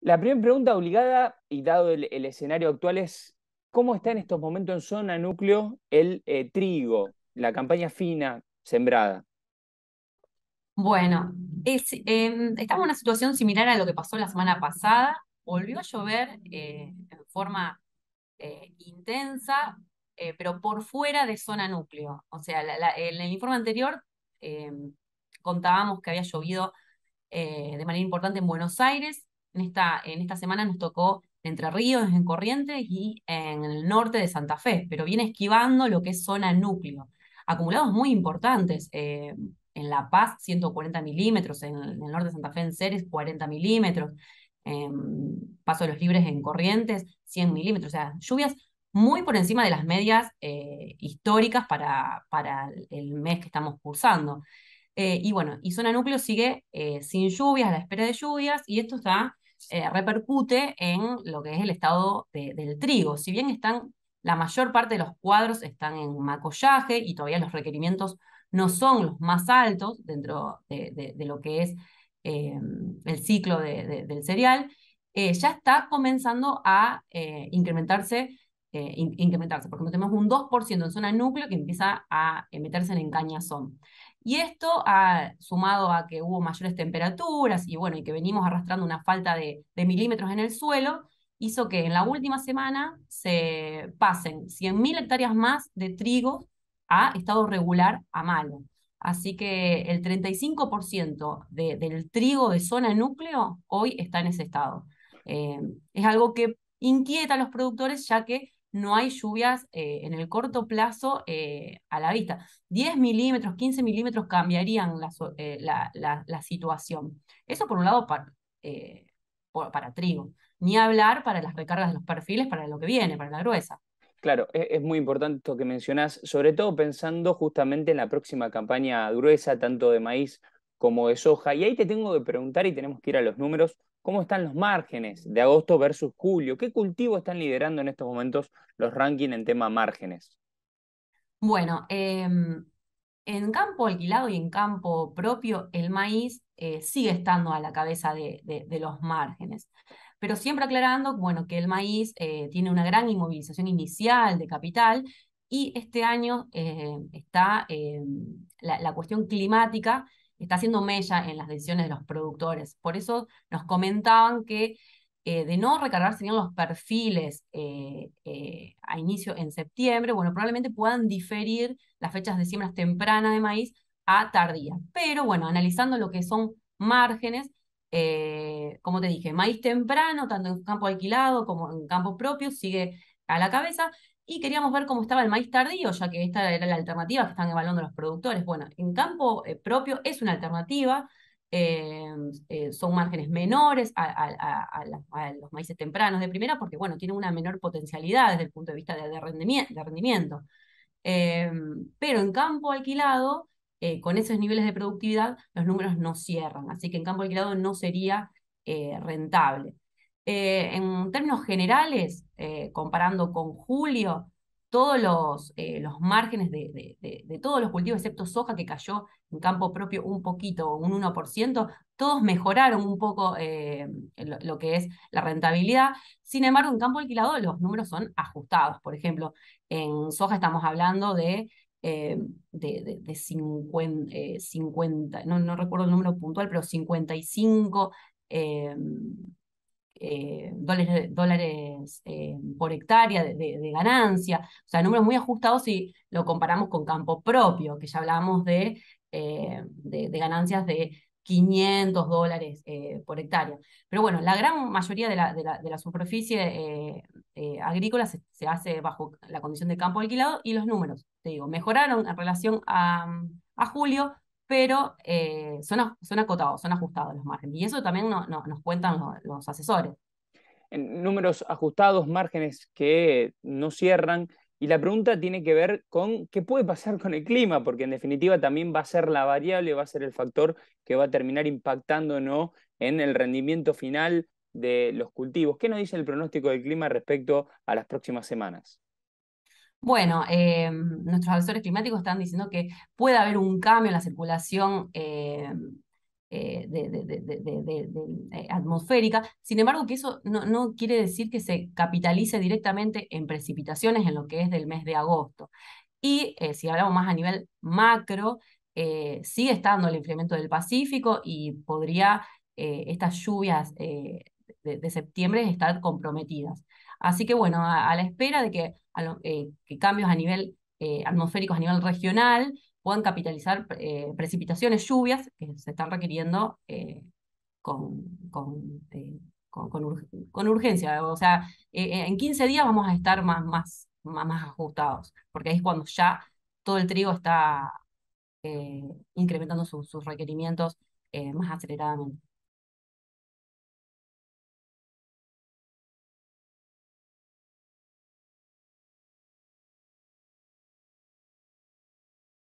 La primera pregunta obligada, y dado el, escenario actual, es ¿cómo está en estos momentos en zona núcleo el eh, trigo, la campaña fina sembrada? Bueno, em, estamos en una situación similar a lo que pasó la semana pasada. Volvió a llover eh, en forma eh, intensa, pero por fuera de zona núcleo. O sea, en el informe anterior em, contábamos que había llovido de manera importante en Buenos Aires, en esta, en esta semana nos tocó Entre Ríos, en Corrientes y en el norte de Santa Fe, pero viene esquivando lo que es zona núcleo. Acumulados muy importantes. Eh, en La Paz, 140 milímetros, en, el norte de Santa Fe, en Ceres, 40 milímetros, Paso de los Libres, en Corrientes, 100 milímetros. O sea, lluvias muy por encima de las medias eh, históricas para, para el mes que estamos cursando. Eh, y bueno, y zona núcleo sigue sin lluvias, a la espera de lluvias, y esto está eh, repercute en lo que es el estado del trigo. Si bien están, la mayor parte de los cuadros están en macollaje y todavía los requerimientos no son los más altos dentro de, lo que es em, el ciclo del cereal, eh, ya está comenzando a eh, incrementarse porque incrementarse. tenemos un 2% en zona núcleo que empieza a meterse en encañazón. Y esto, ha, ah, sumado a que hubo mayores temperaturas y bueno, y que venimos arrastrando una falta de, milímetros en el suelo, hizo que en la última semana se pasen 100.000 hectáreas más de trigo a estado regular a malo. Así que el 35% del trigo de zona núcleo hoy está en ese estado. Eh, es algo que inquieta a los productores ya que no hay lluvias eh, en el corto plazo eh, a la vista. 10 milímetros, 15 milímetros cambiarían eh, la, situación. Eso por un lado para, para trigo, ni hablar para las recargas de los perfiles, para lo que viene, para la gruesa. Claro, e, es, muy importante esto que mencionás, sobre todo pensando justamente en la próxima campaña gruesa, tanto de maíz como de soja. Y ahí te tengo que preguntar, y tenemos que ir a los números, ¿cómo están los márgenes de agosto versus julio? ¿Qué cultivo están liderando en estos momentos los rankings en tema márgenes? Bueno, em, en campo alquilado y en campo propio, el maíz eh, sigue estando a la cabeza de, los márgenes. Pero siempre aclarando bueno, que el maíz eh, tiene una gran inmovilización inicial de capital y este año eh, está em, la, cuestión climática está haciendo mella en las decisiones de los productores. Por eso nos comentaban que eh, de no recargarse bien los perfiles eh, eh, a inicio en septiembre, bueno, probablemente puedan diferir las fechas de siembras temprana de maíz a tardía. Pero bueno, analizando lo que son márgenes, como te dije, maíz temprano, tanto en campo alquilado como en campo propio, sigue a la cabeza, y queríamos ver cómo estaba el maíz tardío, ya que esta era la alternativa que están evaluando los productores. Bueno, en campo eh, propio es una alternativa, eh, eh, son márgenes menores a, los maíces tempranos de primera, porque bueno, tienen una menor potencialidad desde el punto de vista De rendimiento. pero en campo alquilado, con esos niveles de productividad, los números no cierran, así que en campo alquilado no sería rentable. Eh, en términos generales, eh, comparando con julio, todos los, eh, los márgenes de, todos los cultivos, excepto soja, que cayó en campo propio un poquito, un 1%, todos mejoraron un poco lo, que es la rentabilidad. Sin embargo, en campo alquilado los números son ajustados. Por ejemplo, en soja estamos hablando de... de, 50, no, recuerdo el número puntual, pero 55 eh, dólares, eh, por hectárea de, ganancia, o sea, números muy ajustados si lo comparamos con campo propio, que ya hablábamos de, eh, de, ganancias de 500 dólares por hectárea. Pero bueno, la gran mayoría de la, superficie agrícola se, hace bajo la condición de campo alquilado y los números, te digo, mejoraron en relación a, a julio, pero eh, son, acotados, son ajustados los márgenes. Y eso también nos cuentan los, asesores. números ajustados, márgenes que no cierran. Y la pregunta tiene que ver con qué puede pasar con el clima, porque en definitiva también va a ser la variable, va a ser el factor que va a terminar impactando en el rendimiento final de los cultivos. ¿Qué nos dice el pronóstico del clima respecto a las próximas semanas? Bueno, em, nuestros asesores climáticos están diciendo que puede haber un cambio en la circulación em, eh, de, eh, atmosférica, sin embargo que eso no, quiere decir que se capitalice directamente en precipitaciones en lo que es del mes de agosto. Y eh, si hablamos más a nivel macro, sigue estando el incremento del Pacífico y podría estas lluvias de septiembre estar comprometidas. Así que bueno, a, la espera de que, eh, cambios a nivel atmosférico, eh, atmosféricos, a nivel regional, puedan capitalizar eh, precipitaciones, lluvias que se están requiriendo con, con, con, urgencia. O sea, en 15 días vamos a estar más, más, más, ajustados, porque ahí es cuando ya todo el trigo está incrementando sus requerimientos más aceleradamente.